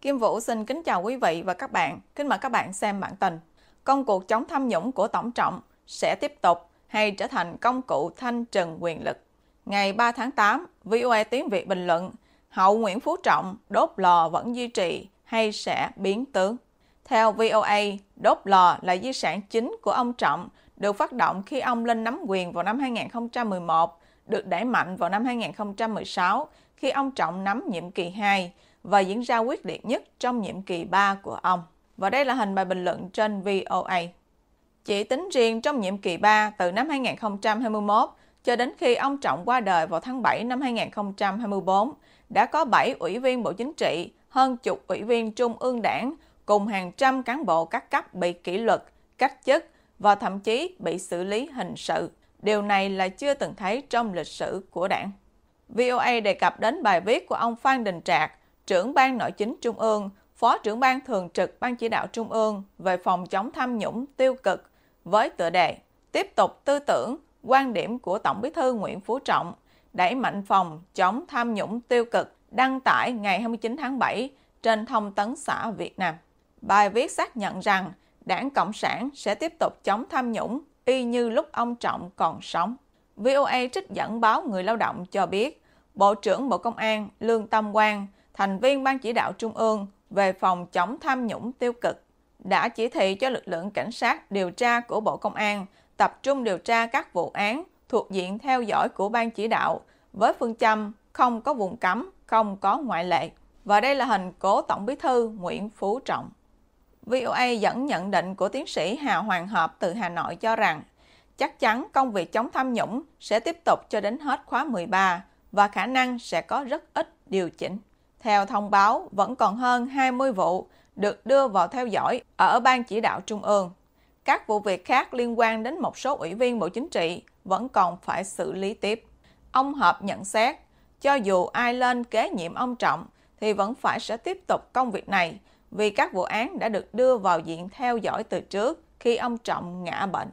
Kim Vũ xin kính chào quý vị và các bạn. Kính mời các bạn xem bản tin. Công cuộc chống tham nhũng của Tổng Trọng sẽ tiếp tục hay trở thành công cụ thanh trừng quyền lực? Ngày 3 tháng 8, VOA Tiếng Việt bình luận Hậu Nguyễn Phú Trọng đốt lò vẫn duy trì hay sẽ biến tướng? Theo VOA, đốt lò là di sản chính của ông Trọng được phát động khi ông lên nắm quyền vào năm 2011, được đẩy mạnh vào năm 2016 khi ông Trọng nắm nhiệm kỳ 2 và diễn ra quyết liệt nhất trong nhiệm kỳ 3 của ông. Và đây là hình bài bình luận trên VOA. Chỉ tính riêng trong nhiệm kỳ 3 từ năm 2021 cho đến khi ông Trọng qua đời vào tháng 7 năm 2024, đã có 7 ủy viên Bộ Chính trị, hơn chục ủy viên Trung ương đảng cùng hàng trăm cán bộ các cấp bị kỷ luật, cách chức và thậm chí bị xử lý hình sự. Điều này là chưa từng thấy trong lịch sử của đảng. VOA đề cập đến bài viết của ông Phan Đình Trạc, trưởng ban nội chính trung ương, phó trưởng ban thường trực ban chỉ đạo trung ương về phòng chống tham nhũng tiêu cực với tựa đề tiếp tục tư tưởng, quan điểm của Tổng Bí thư Nguyễn Phú Trọng đẩy mạnh phòng chống tham nhũng tiêu cực đăng tải ngày 29 tháng 7 trên thông tấn xã Việt Nam. Bài viết xác nhận rằng Đảng Cộng sản sẽ tiếp tục chống tham nhũng y như lúc ông Trọng còn sống. VOA trích dẫn báo Người Lao động cho biết, Bộ trưởng Bộ Công an Lương Tâm Quang thành viên Ban chỉ đạo Trung ương về phòng chống tham nhũng tiêu cực, đã chỉ thị cho lực lượng cảnh sát điều tra của Bộ Công an tập trung điều tra các vụ án thuộc diện theo dõi của Ban chỉ đạo với phương châm không có vùng cấm, không có ngoại lệ. Và đây là hình cố Tổng bí thư Nguyễn Phú Trọng. VOA dẫn nhận định của tiến sĩ Hà Hoàng Hợp từ Hà Nội cho rằng chắc chắn công việc chống tham nhũng sẽ tiếp tục cho đến hết khóa 13 và khả năng sẽ có rất ít điều chỉnh. Theo thông báo, vẫn còn hơn 20 vụ được đưa vào theo dõi ở Ban Chỉ đạo Trung ương. Các vụ việc khác liên quan đến một số ủy viên Bộ Chính trị vẫn còn phải xử lý tiếp. Ông Hợp nhận xét, cho dù ai lên kế nhiệm ông Trọng thì vẫn phải sẽ tiếp tục công việc này vì các vụ án đã được đưa vào diện theo dõi từ trước khi ông Trọng ngã bệnh.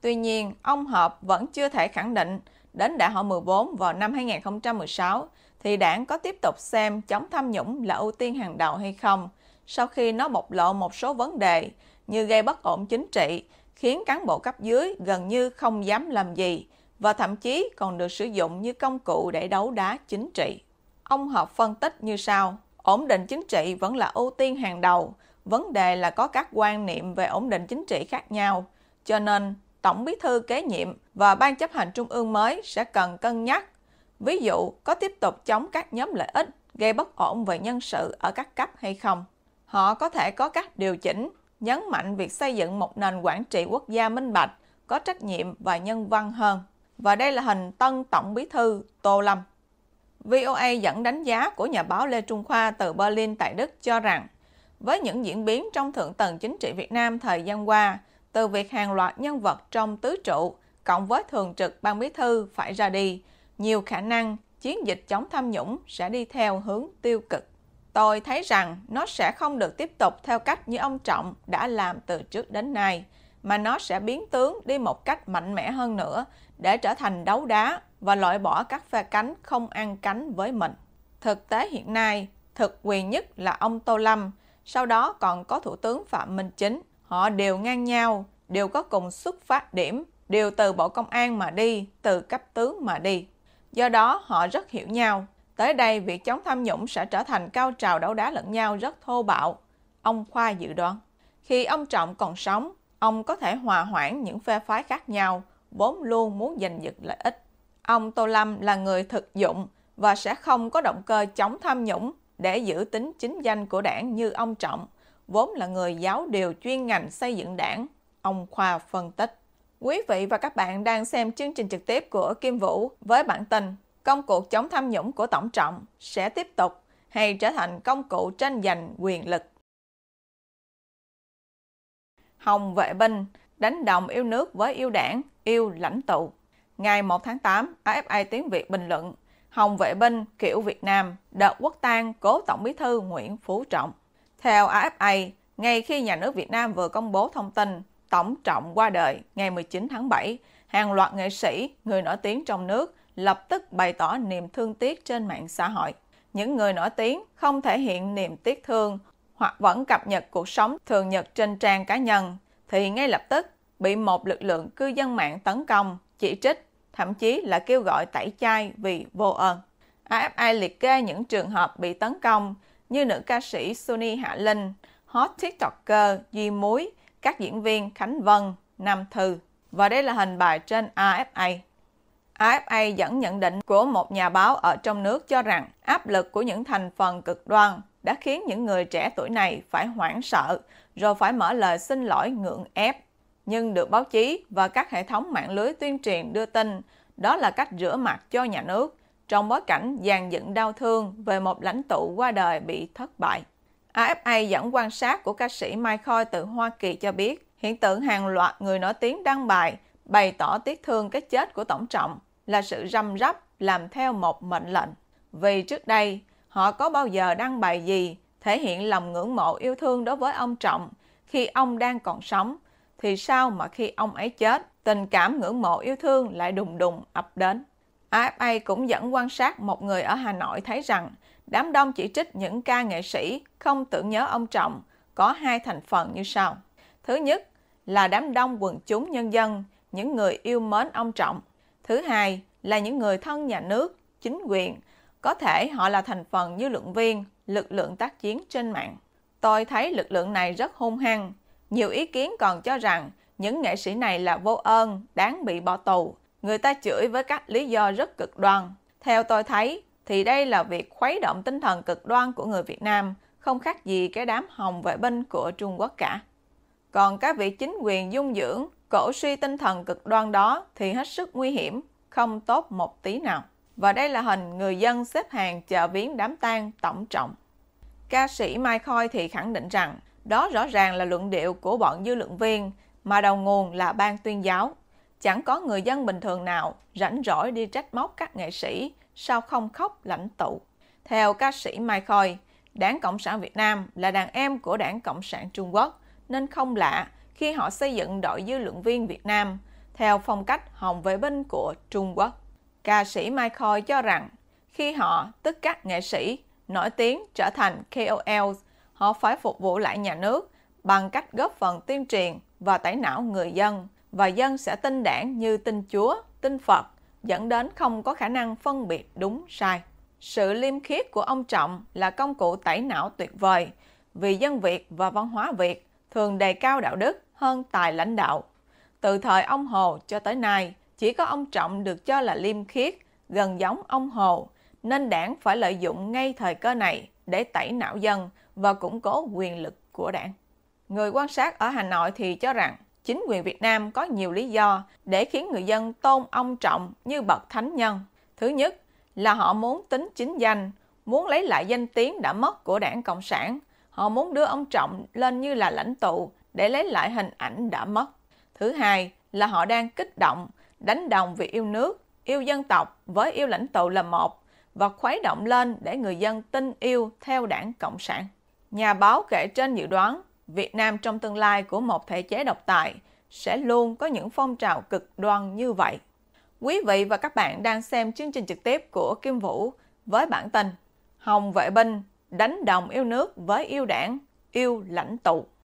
Tuy nhiên, ông Hợp vẫn chưa thể khẳng định đến đại hội 14 vào năm 2016 thì đảng có tiếp tục xem chống tham nhũng là ưu tiên hàng đầu hay không sau khi nó bộc lộ một số vấn đề như gây bất ổn chính trị, khiến cán bộ cấp dưới gần như không dám làm gì và thậm chí còn được sử dụng như công cụ để đấu đá chính trị. Ông Hợp phân tích như sau, ổn định chính trị vẫn là ưu tiên hàng đầu, vấn đề là có các quan niệm về ổn định chính trị khác nhau, cho nên Tổng Bí thư kế nhiệm và Ban chấp hành Trung ương mới sẽ cần cân nhắc Ví dụ, có tiếp tục chống các nhóm lợi ích gây bất ổn về nhân sự ở các cấp hay không. Họ có thể có các điều chỉnh, nhấn mạnh việc xây dựng một nền quản trị quốc gia minh bạch, có trách nhiệm và nhân văn hơn. Và đây là hình tân Tổng Bí thư Tô Lâm. VOA dẫn đánh giá của nhà báo Lê Trung Khoa từ Berlin tại Đức cho rằng, với những diễn biến trong thượng tầng chính trị Việt Nam thời gian qua, từ việc hàng loạt nhân vật trong tứ trụ cộng với thường trực ban bí thư phải ra đi, nhiều khả năng chiến dịch chống tham nhũng sẽ đi theo hướng tiêu cực. Tôi thấy rằng nó sẽ không được tiếp tục theo cách như ông Trọng đã làm từ trước đến nay, mà nó sẽ biến tướng đi một cách mạnh mẽ hơn nữa để trở thành đấu đá và loại bỏ các phe cánh không ăn cánh với mình. Thực tế hiện nay, thực quyền nhất là ông Tô Lâm, sau đó còn có Thủ tướng Phạm Minh Chính. Họ đều ngang nhau, đều có cùng xuất phát điểm, đều từ Bộ Công an mà đi, từ cấp tướng mà đi. Do đó, họ rất hiểu nhau. Tới đây, việc chống tham nhũng sẽ trở thành cao trào đấu đá lẫn nhau rất thô bạo. Ông Khoa dự đoán, khi ông Trọng còn sống, ông có thể hòa hoãn những phe phái khác nhau, vốn luôn muốn giành giật lợi ích. Ông Tô Lâm là người thực dụng và sẽ không có động cơ chống tham nhũng để giữ tính chính danh của đảng như ông Trọng, vốn là người giáo điều chuyên ngành xây dựng đảng, ông Khoa phân tích. Quý vị và các bạn đang xem chương trình trực tiếp của Kim Vũ với bản tin Công cuộc chống tham nhũng của Tổng Trọng sẽ tiếp tục hay trở thành công cụ tranh giành quyền lực. Hồng Vệ Binh đánh đồng yêu nước với yêu đảng, yêu lãnh tụ. Ngày 1 tháng 8, AFI Tiếng Việt bình luận Hồng Vệ Binh kiểu Việt Nam đợt quốc tang cố Tổng bí thư Nguyễn Phú Trọng. Theo AFA, ngay khi nhà nước Việt Nam vừa công bố thông tin Tổng Trọng qua đời ngày 19 tháng 7, hàng loạt nghệ sĩ, người nổi tiếng trong nước lập tức bày tỏ niềm thương tiếc trên mạng xã hội. Những người nổi tiếng không thể hiện niềm tiếc thương hoặc vẫn cập nhật cuộc sống thường nhật trên trang cá nhân thì ngay lập tức bị một lực lượng cư dân mạng tấn công, chỉ trích, thậm chí là kêu gọi tẩy chay vì vô ơn. AFI liệt kê những trường hợp bị tấn công như nữ ca sĩ Sunny Hạ Linh, hot tiktoker Duy Muối, các diễn viên Khánh Vân, Nam Thư. Và đây là hình bài trên AFA. AFA dẫn nhận định của một nhà báo ở trong nước cho rằng áp lực của những thành phần cực đoan đã khiến những người trẻ tuổi này phải hoảng sợ, rồi phải mở lời xin lỗi ngượng ép. Nhưng được báo chí và các hệ thống mạng lưới tuyên truyền đưa tin, đó là cách rửa mặt cho nhà nước trong bối cảnh dàn dựng đau thương về một lãnh tụ qua đời bị thất bại. AFA dẫn quan sát của ca sĩ Michael từ Hoa Kỳ cho biết, hiện tượng hàng loạt người nổi tiếng đăng bài bày tỏ tiếc thương cái chết của Tổng trọng là sự răm rắp làm theo một mệnh lệnh. Vì trước đây, họ có bao giờ đăng bài gì thể hiện lòng ngưỡng mộ yêu thương đối với ông Trọng khi ông đang còn sống, thì sao mà khi ông ấy chết, tình cảm ngưỡng mộ yêu thương lại đùng đùng ập đến. AFA cũng dẫn quan sát một người ở Hà Nội thấy rằng Đám đông chỉ trích những ca nghệ sĩ không tưởng nhớ ông Trọng có hai thành phần như sau. Thứ nhất là đám đông quần chúng nhân dân, những người yêu mến ông Trọng. Thứ hai là những người thân nhà nước, chính quyền. Có thể họ là thành phần như luận viên, lực lượng tác chiến trên mạng. Tôi thấy lực lượng này rất hung hăng. Nhiều ý kiến còn cho rằng những nghệ sĩ này là vô ơn, đáng bị bỏ tù. Người ta chửi với các lý do rất cực đoan. Theo tôi thấy, thì đây là việc khuấy động tinh thần cực đoan của người Việt Nam, không khác gì cái đám hồng vệ binh của Trung Quốc cả. Còn các vị chính quyền dung dưỡng, cổ suy tinh thần cực đoan đó thì hết sức nguy hiểm, không tốt một tí nào. Và đây là hình người dân xếp hàng chờ viếng đám tang tổng trọng. Ca sĩ Mai Khôi thì khẳng định rằng đó rõ ràng là luận điệu của bọn dư luận viên mà đầu nguồn là ban tuyên giáo Chẳng có người dân bình thường nào rảnh rỗi đi trách móc các nghệ sĩ, sao không khóc lãnh tụ. Theo ca sĩ Mai Khôi, Đảng Cộng sản Việt Nam là đàn em của Đảng Cộng sản Trung Quốc, nên không lạ khi họ xây dựng đội dư luận viên Việt Nam theo phong cách hồng vệ binh của Trung Quốc. Ca sĩ Mai Khôi cho rằng, khi họ, tức các nghệ sĩ, nổi tiếng trở thành KOL, họ phải phục vụ lại nhà nước bằng cách góp phần tuyên truyền và tẩy não người dân – và dân sẽ tin đảng như tin Chúa, tin Phật, dẫn đến không có khả năng phân biệt đúng sai. Sự liêm khiết của ông Trọng là công cụ tẩy não tuyệt vời, vì dân Việt và văn hóa Việt thường đề cao đạo đức hơn tài lãnh đạo. Từ thời ông Hồ cho tới nay, chỉ có ông Trọng được cho là liêm khiết, gần giống ông Hồ, nên đảng phải lợi dụng ngay thời cơ này để tẩy não dân và củng cố quyền lực của đảng. Người quan sát ở Hà Nội thì cho rằng chính quyền Việt Nam có nhiều lý do để khiến người dân tôn ông Trọng như bậc thánh nhân. Thứ nhất là họ muốn tính chính danh, muốn lấy lại danh tiếng đã mất của đảng Cộng sản. Họ muốn đưa ông Trọng lên như là lãnh tụ để lấy lại hình ảnh đã mất. Thứ hai là họ đang kích động, đánh đồng vì yêu nước, yêu dân tộc với yêu lãnh tụ là một và khuấy động lên để người dân tin yêu theo đảng Cộng sản. Nhà báo kể trên dự đoán Việt Nam trong tương lai của một thể chế độc tài sẽ luôn có những phong trào cực đoan như vậy. Quý vị và các bạn đang xem chương trình trực tiếp của Kim Vũ với bản tin Hồng Vệ Binh đánh đồng yêu nước với yêu đảng, yêu lãnh tụ.